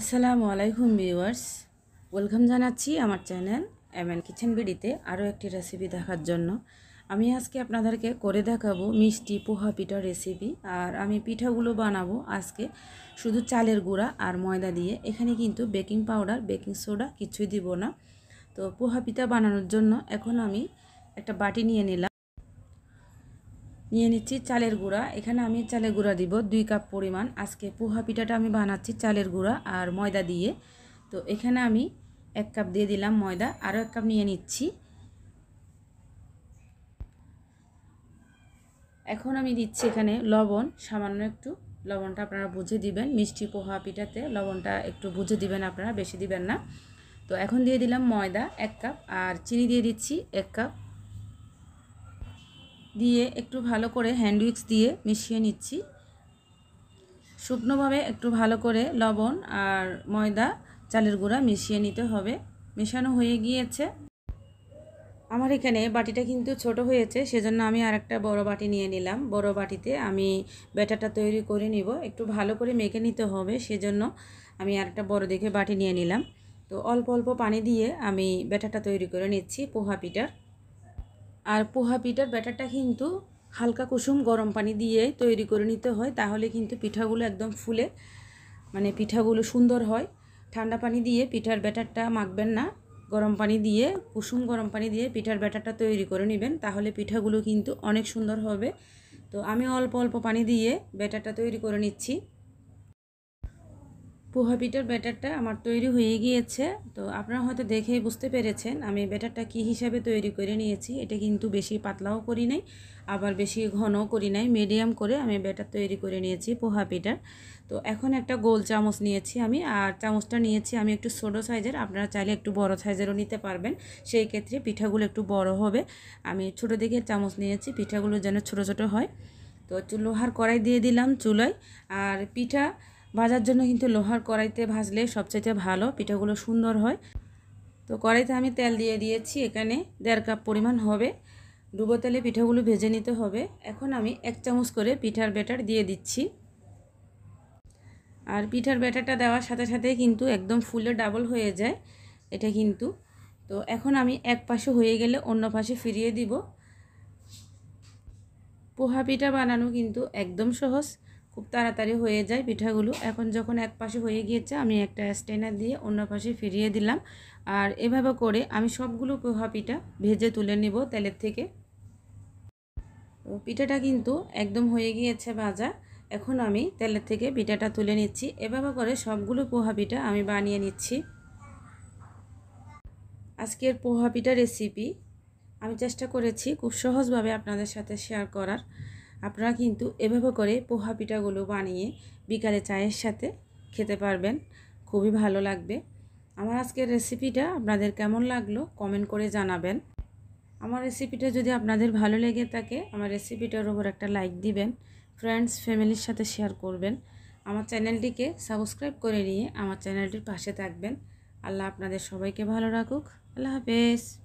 আসসালামু আলাইকুম viewers welcome জানাচ্ছি আমার চ্যানেল এম এন কিচেন বিডিতে আরও একটি রেসিপি দেখার জন্য আমি আজকে আপনাদেরকে করে দেখাবো মিষ্টি পোহা পিঠা রেসিপি আর আমি পিঠাগুলো বানাবো আজকে শুধু চালের গুঁড়া আর ময়দা দিয়ে এখানে কিন্তু বেকিং পাউডার বেকিং সোডা কিছুই দিব না তো পোহা পিঠা বানানোর জন্য এখন আমি একটা বাটি নিয়ে নিলাম নিয়ে নিচ্ছি চালের গুঁড়া এখানে আমি চালের গুঁড়া দিব দুই কাপ পরিমাণ আজকে পোহা পিঠাটা আমি বানাচ্ছি চালের গুঁড়া আর ময়দা দিয়ে তো এখানে আমি এক কাপ দিয়ে দিলাম ময়দা আরও এক কাপ নিয়ে নিচ্ছি এখন আমি দিচ্ছি এখানে লবণ সামান্য একটু লবণটা আপনারা বুঝে দিবেন মিষ্টি পোহা পিঠাতে লবণটা একটু বুঝে দিবেন আপনারা বেশি দিবেন না তো এখন দিয়ে দিলাম ময়দা এক কাপ আর চিনি দিয়ে দিচ্ছি এক কাপ দিয়ে একটু ভালো করে হ্যান্ড উইক্স দিয়ে মিশিয়ে নিচ্ছি শুকনোভাবে একটু ভালো করে লবণ আর ময়দা চালের গুঁড়া মিশিয়ে নিতে হবে মেশানো হয়ে গিয়েছে আমার এখানে বাটিটা কিন্তু ছোট হয়েছে সেজন্য আমি আর একটা বড়ো বাটি নিয়ে নিলাম বড় বাটিতে আমি ব্যাটারটা তৈরি করে নিব একটু ভালো করে মেখে নিতে হবে সেজন্য আমি আর একটা বড়ো দেখে বাটি নিয়ে নিলাম তো অল্প অল্প পানি দিয়ে আমি ব্যাটারটা তৈরি করে নিচ্ছি পোহা পিঠার আর পোহা পিঠার ব্যাটারটা কিন্তু হালকা কুসুম গরম পানি দিয়ে তৈরি করে নিতে হয় তাহলে কিন্তু পিঠাগুলো একদম ফুলে মানে পিঠাগুলো সুন্দর হয় ঠান্ডা পানি দিয়ে পিঠার ব্যাটারটা মাখবেন না গরম পানি দিয়ে কুসুম গরম পানি দিয়ে পিঠার ব্যাটারটা তৈরি করে নেবেন তাহলে পিঠাগুলো কিন্তু অনেক সুন্দর হবে তো আমি অল্প অল্প পানি দিয়ে ব্যাটারটা তৈরি করে নিচ্ছি পোহা পিঠার ব্যাটারটা আমার তৈরি হয়ে গিয়েছে তো আপনারা হয়তো দেখেই বুঝতে পেরেছেন আমি ব্যাটারটা কি হিসাবে তৈরি করে নিয়েছি এটা কিন্তু বেশি পাতলাও করি নাই আবার বেশি ঘনও করি নাই মিডিয়াম করে আমি ব্যাটার তৈরি করে নিয়েছি পোহা পিঠার তো এখন একটা গোল চামচ নিয়েছি আমি আর চামচটা নিয়েছি আমি একটু ছোটো সাইজের আপনারা চাইলে একটু বড় সাইজেরও নিতে পারবেন সেই ক্ষেত্রে পিঠাগুলো একটু বড় হবে আমি ছোটো দিকের চামচ নিয়েছি পিঠাগুলো যেন ছোটো ছোটো হয় তো লোহার কড়াই দিয়ে দিলাম চুলোয় আর পিঠা ভাজার জন্য কিন্তু লোহার কড়াইতে ভাজলে সবচাইতে ভালো পিঠাগুলো সুন্দর হয় তো কড়াইতে আমি তেল দিয়ে দিয়েছি এখানে দেড় কাপ পরিমাণ হবে ডুবো তেলে পিঠাগুলো ভেজে নিতে হবে এখন আমি এক চামচ করে পিঠার ব্যাটার দিয়ে দিচ্ছি আর পিঠার ব্যাটারটা দেওয়ার সাথে সাথে কিন্তু একদম ফুলে ডাবল হয়ে যায় এটা কিন্তু তো এখন আমি এক পাশে হয়ে গেলে অন্য পাশে ফিরিয়ে দিব পোহা পিঠা বানানো কিন্তু একদম সহজ খুব তাড়াতাড়ি হয়ে যায় পিঠাগুলো এখন যখন এক পাশে হয়ে গিয়েছে আমি একটা স্টেনার দিয়ে অন্য পাশে ফিরিয়ে দিলাম আর এভাবে করে আমি সবগুলো পোহা পিঠা ভেজে তুলে নিব তেলের থেকে পিঠাটা কিন্তু একদম হয়ে গিয়েছে ভাজা এখন আমি তেলের থেকে পিঠাটা তুলে নিচ্ছি এভাবে করে সবগুলো পোহা পিঠা আমি বানিয়ে নিচ্ছি আজকের পোহা পিঠা রেসিপি আমি চেষ্টা করেছি খুব সহজভাবে আপনাদের সাথে শেয়ার করার আপনারা কিন্তু এভাবে করে পোহা পিঠাগুলো বানিয়ে বিকালে চায়ের সাথে খেতে পারবেন খুবই ভালো লাগবে আমার আজকের রেসিপিটা আপনাদের কেমন লাগলো কমেন্ট করে জানাবেন আমার রেসিপিটা যদি আপনাদের ভালো লেগে থাকে আমার রেসিপিটার ওপর একটা লাইক দিবেন ফ্রেন্ডস ফ্যামিলির সাথে শেয়ার করবেন আমার চ্যানেলটিকে সাবস্ক্রাইব করে নিয়ে আমার চ্যানেলটির পাশে থাকবেন আল্লাহ আপনাদের সবাইকে ভালো রাখুক আল্লাহ হাফেজ